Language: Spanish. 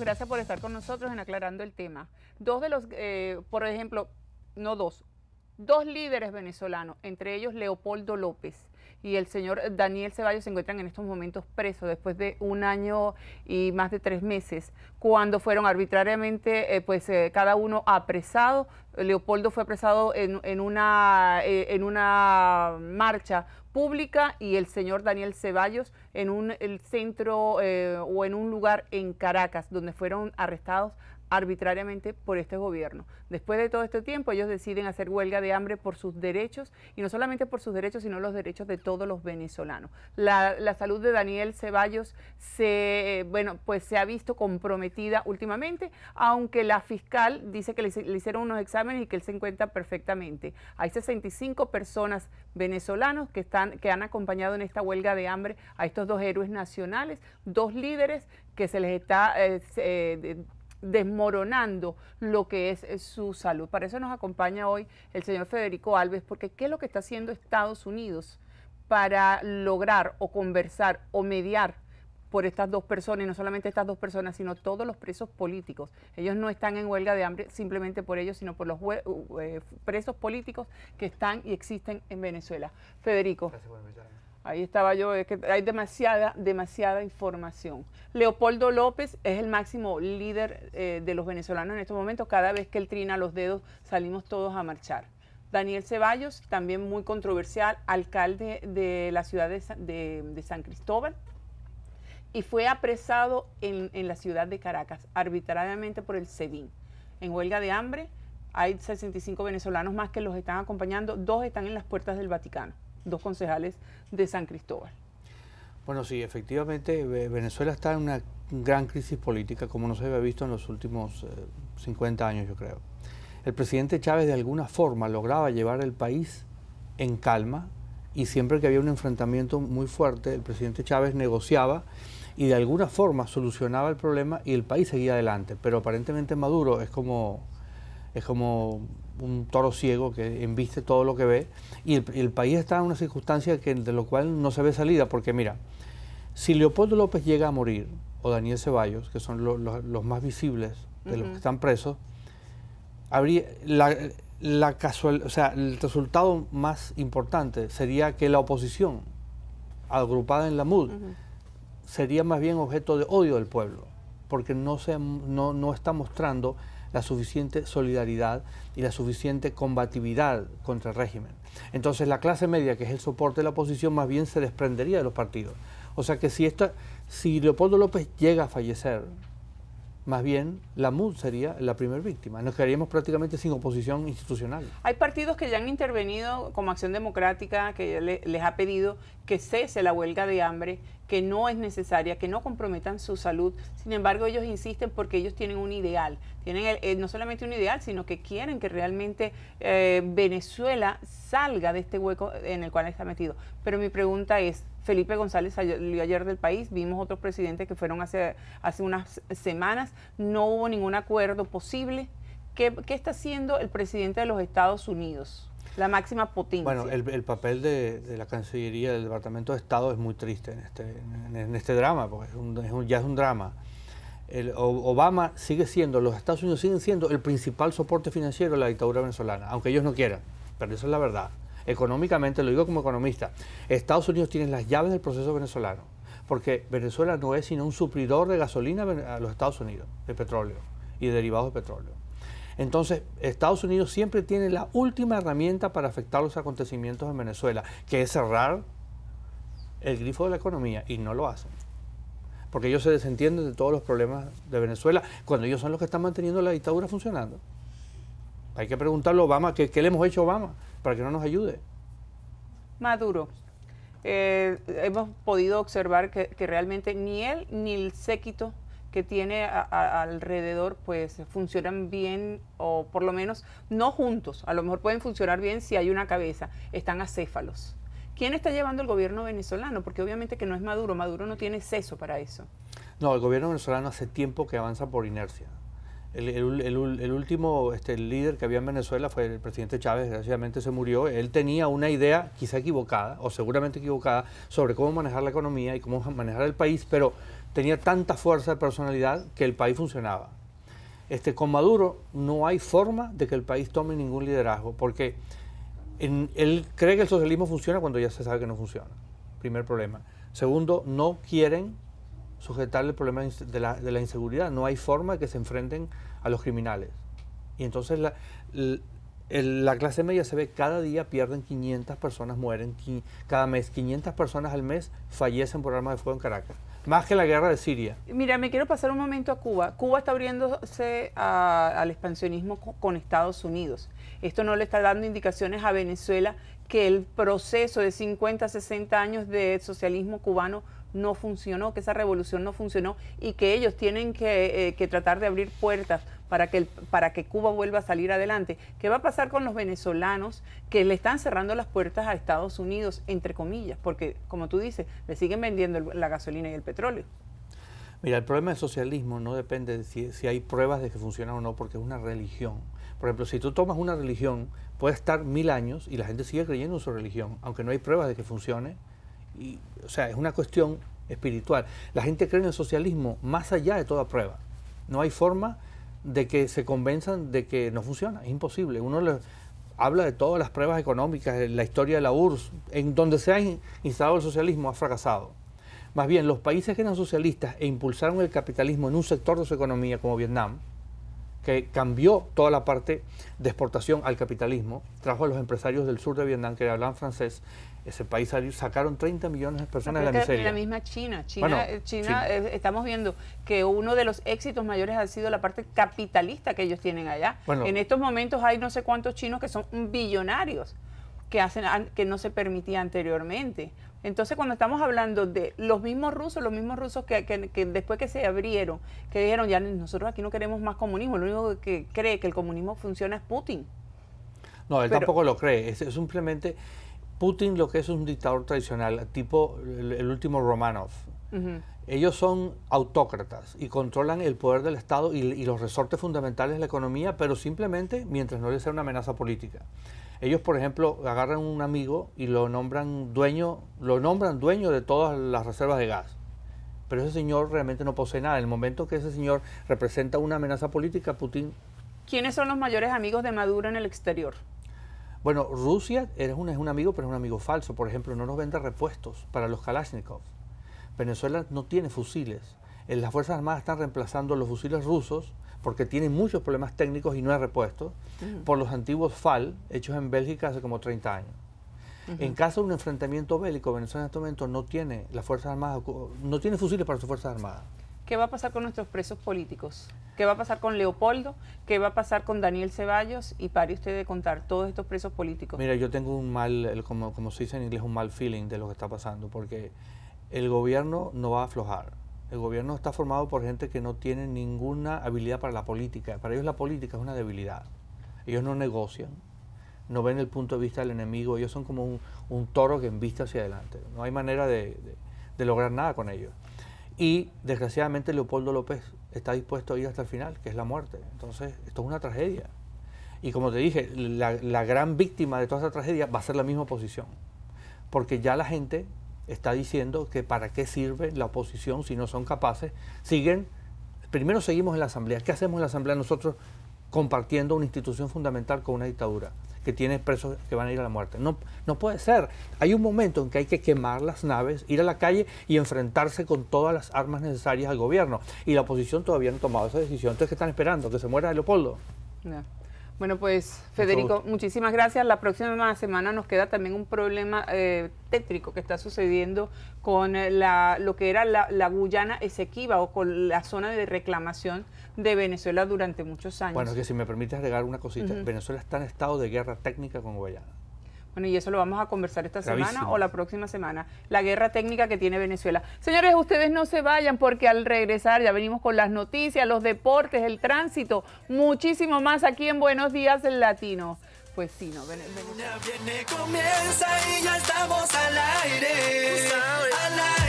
gracias por estar con nosotros en aclarando el tema. Dos de los, eh, por ejemplo, no dos, dos líderes venezolanos, entre ellos Leopoldo López, y el señor Daniel Ceballos se encuentran en estos momentos presos después de un año y más de tres meses, cuando fueron arbitrariamente eh, pues eh, cada uno apresado. Leopoldo fue apresado en, en una, eh, en una marcha pública y el señor Daniel Ceballos en un el centro o en un lugar en Caracas, donde fueron arrestados arbitrariamente por este gobierno. Después de todo este tiempo, ellos deciden hacer huelga de hambre por sus derechos, y no solamente por sus derechos, sino los derechos de todos los venezolanos. La, salud de Daniel Ceballos se, eh, bueno, pues se ha visto comprometida últimamente, aunque la fiscal dice que le, hicieron unos exámenes y que él se encuentra perfectamente. Hay 65 personas venezolanos que, están, que han acompañado en esta huelga de hambre a estos dos héroes nacionales, dos líderes que se les está eh, eh, desmoronando lo que es, eh, su salud. Para eso nos acompaña hoy el señor Federico Alves, porque ¿qué es lo que está haciendo Estados Unidos para lograr o conversar o mediar por estas dos personas, y no solamente estas dos personas, sino todos los presos políticos. Ellos no están en huelga de hambre simplemente por ellos, sino por los eh, presos políticos que están y existen en Venezuela. Federico. Ahí estaba yo, es que hay demasiada, demasiada información. Leopoldo López es el máximo líder eh, de los venezolanos en estos momentos. Cada vez que él trina los dedos, salimos todos a marchar. Daniel Ceballos, también muy controversial, alcalde de la ciudad de, San Cristóbal, y fue apresado en, la ciudad de Caracas, arbitrariamente por el SEBIN, en huelga de hambre. Hay 65 venezolanos más que los están acompañando, dos están en las puertas del Vaticano dos concejales de San Cristóbal. Bueno, sí, efectivamente, Venezuela está en una gran crisis política como no se había visto en los últimos 50 eh, años, yo creo. El presidente Chávez de alguna forma lograba llevar el país en calma y siempre que había un enfrentamiento muy fuerte, el presidente Chávez negociaba y de alguna forma solucionaba el problema y el país seguía adelante. Pero aparentemente Maduro es como, es como un toro ciego que embiste todo lo que ve y el, país está en una circunstancia que, de lo cual no se ve salida, porque mira, si Leopoldo López llega a morir, o Daniel Ceballos, que son los más visibles de los que están presos, habría la, la casual, o sea, el resultado más importante sería que la oposición agrupada en la MUD sería más bien objeto de odio del pueblo, porque no, se, no está mostrando la suficiente solidaridad y la suficiente combatividad contra el régimen. Entonces la clase media, que es el soporte de la oposición, más bien se desprendería de los partidos. O sea que si, esta, si Leopoldo López llega a fallecer, más bien la MUD sería la primera víctima. Nos quedaríamos prácticamente sin oposición institucional. Hay partidos que ya han intervenido como Acción Democrática, que les ha pedido que cese la huelga de hambre, que no es necesaria, que no comprometan su salud. Sin embargo, ellos insisten porque ellos tienen un ideal. Tienen eh, no solamente un ideal, sino que quieren que realmente eh, Venezuela salga de este hueco en el cual está metido. Pero mi pregunta es, Felipe González salió ayer del país, vimos otros presidentes que fueron hace, hace unas semanas, no hubo ningún acuerdo posible. ¿Qué, está haciendo el presidente de los Estados Unidos? La máxima potencia. Bueno, el, papel de, la Cancillería, del Departamento de Estado es muy triste en este, en, este drama, porque ya es un drama. Obama sigue siendo, los Estados Unidos siguen siendo el principal soporte financiero de la dictadura venezolana, aunque ellos no quieran, pero eso es la verdad económicamente, lo digo como economista, Estados Unidos tiene las llaves del proceso venezolano, porque Venezuela no es sino un suplidor de gasolina a los Estados Unidos, de petróleo y derivados de petróleo. Entonces, Estados Unidos siempre tiene la última herramienta para afectar los acontecimientos en Venezuela, que es cerrar el grifo de la economía, y no lo hacen. Porque ellos se desentienden de todos los problemas de Venezuela, cuando ellos son los que están manteniendo la dictadura funcionando. Hay que preguntarle a Obama, ¿qué, le hemos hecho a Obama para que no nos ayude? Maduro. Eh, hemos podido observar que, realmente ni él ni el séquito que tiene alrededor pues funcionan bien o por lo menos no juntos, a lo mejor pueden funcionar bien si hay una cabeza, están acéfalos. ¿Quién está llevando el gobierno venezolano? Porque obviamente que no es Maduro, Maduro no tiene seso para eso. No, el gobierno venezolano hace tiempo que avanza por inercia. El, último este, líder que había en Venezuela fue el presidente Chávez, desgraciadamente se murió. Él tenía una idea quizá equivocada, o seguramente equivocada, sobre cómo manejar la economía y cómo manejar el país, pero tenía tanta fuerza de personalidad que el país funcionaba. Este, con Maduro no hay forma de que el país tome ningún liderazgo, porque él cree que el socialismo funciona cuando ya se sabe que no funciona. Primer problema. Segundo, no quieren sujetar el problema de la, inseguridad. No hay forma de que se enfrenten a los criminales. Y entonces la, clase media se ve cada día pierden 500 personas, mueren cada mes. 500 personas al mes fallecen por armas de fuego en Caracas. Más que la guerra de Siria. Mira, me quiero pasar un momento a Cuba. Cuba está abriéndose al expansionismo con Estados Unidos. Esto no le está dando indicaciones a Venezuela que el proceso de 50, 60 años de socialismo cubano no funcionó, que esa revolución no funcionó y que ellos tienen que, eh, tratar de abrir puertas para que, para que Cuba vuelva a salir adelante. ¿Qué va a pasar con los venezolanos que le están cerrando las puertas a Estados Unidos, entre comillas? Porque, como tú dices, le siguen vendiendo la gasolina y el petróleo. Mira, el problema del socialismo no depende de si, hay pruebas de que funciona o no, porque es una religión. Por ejemplo, si tú tomas una religión, puede estar mil años y la gente sigue creyendo en su religión, aunque no hay pruebas de que funcione. o sea, es una cuestión espiritual. La gente cree en el socialismo más allá de toda prueba. No hay forma de que se convenzan de que no funciona, es imposible. Uno le habla de todas las pruebas económicas, la historia de la URSS, en donde se ha instalado el socialismo ha fracasado. Más bien, los países que eran socialistas e impulsaron el capitalismo en un sector de su economía como Vietnam, que cambió toda la parte de exportación al capitalismo, trajo a los empresarios del sur de Vietnam que hablan francés, ese país sacaron 30 millones de personas de la miseria. La misma China, China, eh, eh, estamos viendo que uno de los éxitos mayores ha sido la parte capitalista que ellos tienen allá. en estos momentos hay no sé cuántos chinos que son billonarios que que no se permitía anteriormente. Entonces, cuando estamos hablando de los mismos rusos, los mismos rusos que, después que se abrieron, que dijeron, ya nosotros aquí no queremos más comunismo, lo único que cree que el comunismo funciona es Putin. No, él tampoco lo cree, es, simplemente Putin lo que es un dictador tradicional, tipo el, último Romanov. Ellos son autócratas y controlan el poder del Estado y, y los resortes fundamentales de la economía, pero simplemente mientras no les sea una amenaza política. Ellos, por ejemplo, agarran un amigo y lo nombran dueño, lo nombran dueño de todas las reservas de gas. Pero ese señor realmente no posee nada. En el momento que ese señor representa una amenaza política, Putin. ¿Quiénes son los mayores amigos de Maduro en el exterior? Bueno, Rusia es un, es un amigo, pero es un amigo falso. Por ejemplo, no nos vende repuestos para los Kalashnikov. Venezuela no tiene fusiles. Eh, las Fuerzas Armadas están reemplazando los fusiles rusos porque tiene muchos problemas técnicos y no hay repuesto, por los antiguos FAL hechos en Bélgica hace como 30 años. En caso de un enfrentamiento bélico, Venezuela en este momento no tiene Fuerzas Armadas, no tiene fusiles para sus Fuerzas Armadas. ¿Qué va a pasar con nuestros presos políticos? ¿Qué va a pasar con Leopoldo? ¿Qué va a pasar con Daniel Ceballos? Y pare usted de contar todos estos presos políticos. Mira, yo tengo un mal, como, como se dice en inglés, un mal feeling de lo que está pasando, porque el gobierno no va a aflojar el gobierno está formado por gente que no tiene ninguna habilidad para la política. Para ellos la política es una debilidad. Ellos no negocian, no ven el punto de vista del enemigo. Ellos son como un, toro que embiste hacia adelante. No hay manera de, lograr nada con ellos. Y desgraciadamente Leopoldo López está dispuesto a ir hasta el final, que es la muerte. Entonces, esto es una tragedia. Y como te dije, la, la, gran víctima de toda esta tragedia va a ser la misma oposición. Porque ya la gente está diciendo que para qué sirve la oposición si no son capaces. Siguen, primero seguimos en la Asamblea. ¿Qué hacemos en la Asamblea nosotros compartiendo una institución fundamental con una dictadura que tiene presos que van a ir a la muerte? No, no puede ser. Hay un momento en que hay que quemar las naves, ir a la calle y enfrentarse con todas las armas necesarias al gobierno. Y la oposición todavía no ha tomado esa decisión. Entonces, ¿qué están esperando? ¿Que se muera Leopoldo? Bueno, pues Federico, muchísimas gracias. La próxima semana nos queda también un problema eh, tétrico que está sucediendo con eh, lo que era la, Guyana Esequiba o con la zona de reclamación de Venezuela durante muchos años. Bueno, que si me permites agregar una cosita, Venezuela está en estado de guerra técnica con Guyana. Bueno, y eso lo vamos a conversar esta semana o la próxima semana. La guerra técnica que tiene Venezuela. Señores, ustedes no se vayan porque al regresar ya venimos con las noticias, los deportes, el tránsito, muchísimo más aquí en Buenos Días del Latino. Pues sí, no, Venezuela. viene, comienza y ya estamos Al aire.